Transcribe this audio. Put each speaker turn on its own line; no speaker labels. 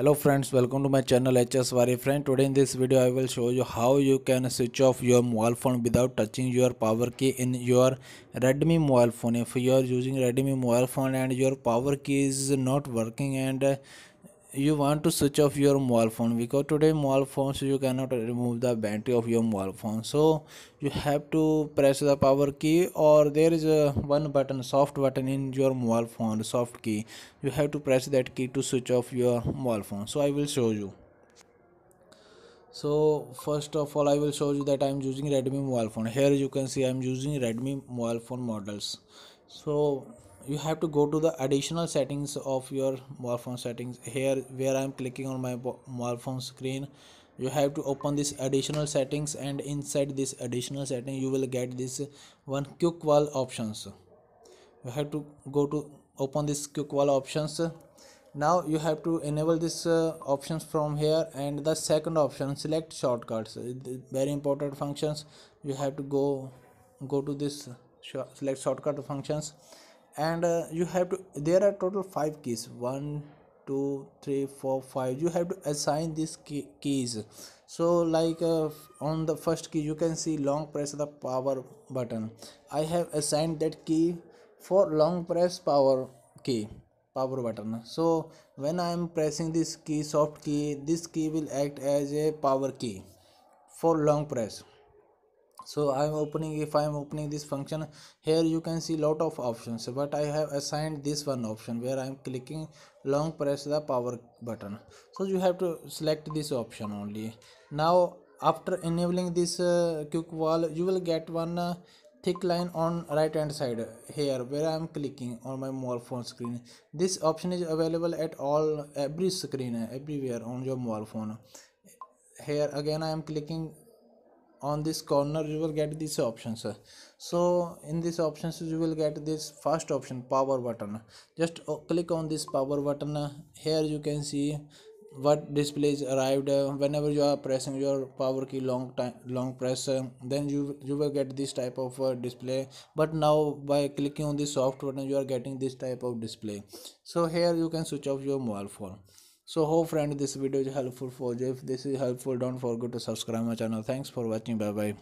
hello friends welcome to my channel hs friend today in this video i will show you how you can switch off your mobile phone without touching your power key in your redmi mobile phone if you are using redmi mobile phone and your power key is not working and you want to switch off your mobile phone because today mobile phones you cannot remove the battery of your mobile phone so you have to press the power key or there is a one button soft button in your mobile phone soft key you have to press that key to switch off your mobile phone so i will show you so first of all i will show you that i am using redmi mobile phone here you can see i am using redmi mobile phone models so you have to go to the additional settings of your mobile phone settings here where i'm clicking on my mobile phone screen you have to open this additional settings and inside this additional setting you will get this one quick wall options you have to go to open this quick wall options now you have to enable this uh, options from here and the second option select shortcuts very important functions you have to go go to this sh select shortcut functions and uh, you have to there are total five keys one two three four five you have to assign these key, keys so like uh, on the first key you can see long press the power button i have assigned that key for long press power key power button so when i am pressing this key soft key this key will act as a power key for long press so i'm opening if i'm opening this function here you can see lot of options but i have assigned this one option where i'm clicking long press the power button so you have to select this option only now after enabling this uh, quick wall you will get one uh, thick line on right hand side here where I am clicking on my mobile phone screen. This option is available at all every screen everywhere on your mobile phone. Here again I am clicking on this corner you will get these options so in these options you will get this first option power button just uh, click on this power button here you can see what displays arrived whenever you are pressing your power key long time long press then you you will get this type of uh, display but now by clicking on the soft button you are getting this type of display so here you can switch off your mobile phone so hope friend this video is helpful for you if this is helpful don't forget to subscribe my channel thanks for watching bye bye